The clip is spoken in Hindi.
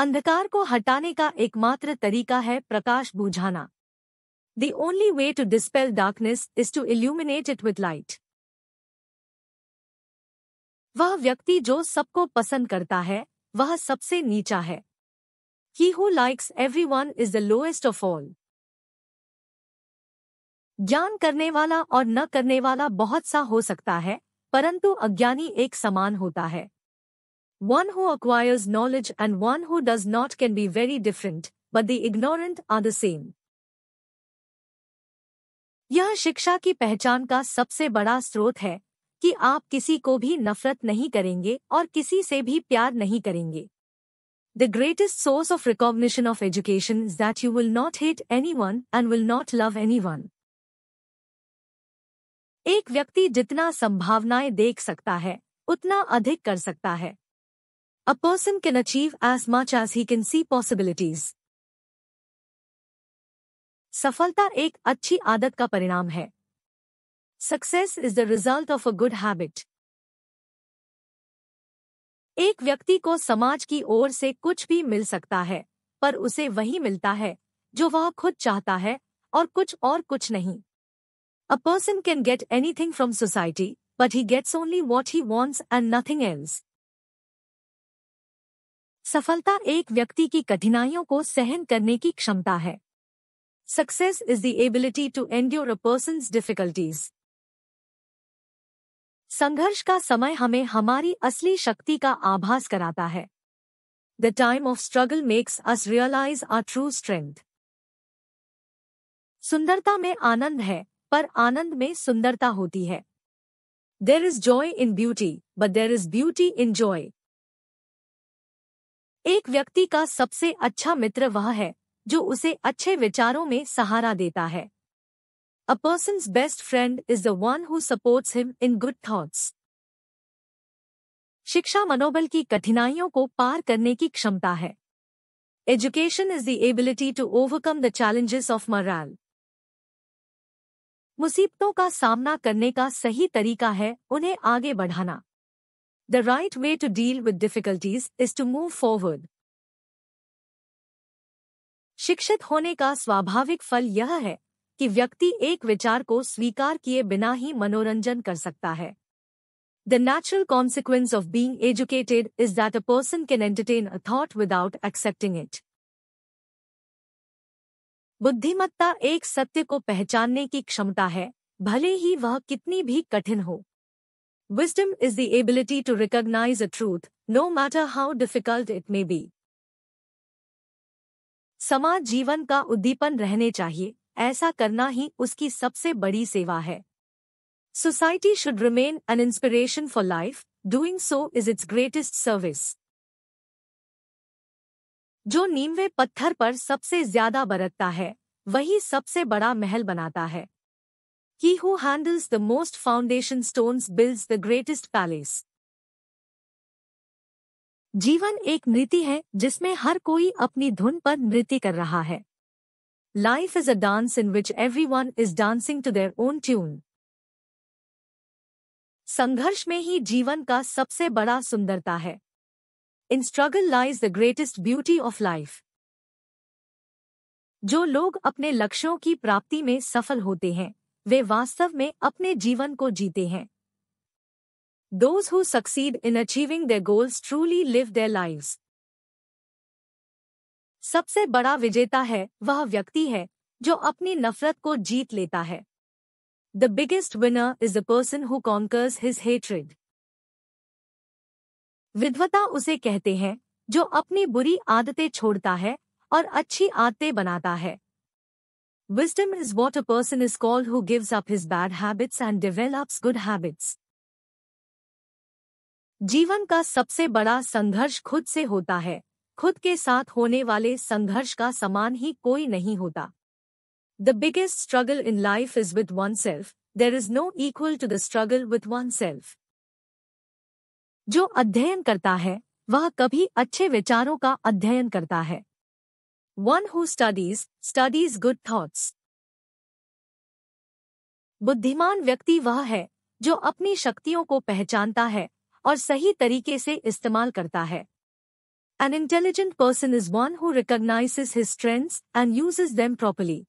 अंधकार को हटाने का एकमात्र तरीका है प्रकाश बुझाना the only way to dispel darkness is to illuminate it with light वह व्यक्ति जो सबको पसंद करता है वह सबसे नीचा है who likes everyone is the lowest of all ज्ञान करने वाला और न करने वाला बहुत सा हो सकता है परंतु अज्ञानी एक समान होता है One who acquires knowledge and one who does not can be very different, but the ignorant are the same. यह शिक्षा की पहचान का सबसे बड़ा स्रोत है कि आप किसी को भी नफरत नहीं करेंगे और किसी से भी प्यार नहीं करेंगे the greatest source of recognition of education is that you will not hate anyone and will not love anyone एक व्यक्ति जितना संभावनाएं देख सकता है उतना अधिक कर सकता है A person can achieve as much as he can see possibilities. सफलता एक अच्छी आदत का परिणाम है success is the result of a good habit एक व्यक्ति को समाज की ओर से कुछ भी मिल सकता है पर उसे वही मिलता है जो वह खुद चाहता है और कुछ और कुछ नहीं a person can get anything from society but he gets only what he wants and nothing else सफलता एक व्यक्ति की कठिनाइयों को सहन करने की क्षमता है success is the ability to endure a person difficulties संघर्ष का समय हमें हमारी असली शक्ति का आभास कराता है the time of struggle makes us realise our true strength सुंदरता में आनंद है पर आनंद में सुंदरता होती है there is joy in beauty but there is beauty in joy एक व्यक्ति का सबसे अच्छा मित्र वह है जो उसे अच्छे विचारों में सहारा देता है a person best friend is the one who supports him in good thoughts शिक्षा मनोबल की कठिनाइयों को पार करने की क्षमता है education is the ability to overcome the challenges of moral मुसीबतों का सामना करने का सही तरीका है उन्हें आगे बढ़ाना The right way to deal with difficulties is to move forward. शिक्षित होने का स्वाभाविक फल यह है कि व्यक्ति एक विचार को स्वीकार किए बिना ही मनोरंजन कर सकता है the natural consequence of being educated is that a person can entertain a thought without accepting it बुद्धिमत्ता एक सत्य को पहचानने की क्षमता है भले ही वह कितनी भी कठिन हो Wisdom is the ability to recognize a truth, no matter how difficult it may be. समाज जीवन का उद्दीपन रहने चाहिए ऐसा करना ही उसकी सबसे बड़ी सेवा है society should remain an inspiration for life doing so is its greatest service जो नीमवे पत्थर पर सबसे ज्यादा बरतता है वही सबसे बड़ा महल बनाता है He who handles the most foundation stones builds the greatest palace. जीवन एक नृत्य है जिसमें हर कोई अपनी धुन पर नृत्य कर रहा है life is a dance in which everyone is dancing to their own tune संघर्ष में ही जीवन का सबसे बड़ा सुंदरता है in struggle lies the greatest beauty of life जो लोग अपने लक्ष्यों की प्राप्ति में सफल होते हैं वे वास्तव में अपने जीवन को जीते हैं those who succeed in achieving the goals truly live the lives. सबसे बड़ा विजेता है वह व्यक्ति है जो अपनी नफरत को जीत लेता है the biggest winner is the person who conquers his hatred विधवता उसे कहते हैं जो अपनी बुरी आदतें छोड़ता है और अच्छी आदतें बनाता है Wisdom is what a person is called who gives up his bad habits and develops good habits. जीवन का सबसे बड़ा संघर्ष खुद से होता है खुद के साथ होने वाले संघर्ष का समान ही कोई नहीं होता the biggest struggle in life is with oneself there is no equal to the struggle with oneself जो अध्ययन करता है वह कभी अच्छे विचारों का अध्ययन करता है One who studies, studies good thoughts. बुद्धिमान व्यक्ति वह है जो अपनी शक्तियों को पहचानता है और सही तरीके से इस्तेमाल करता है An intelligent person is one who recognizes his strengths and uses them properly.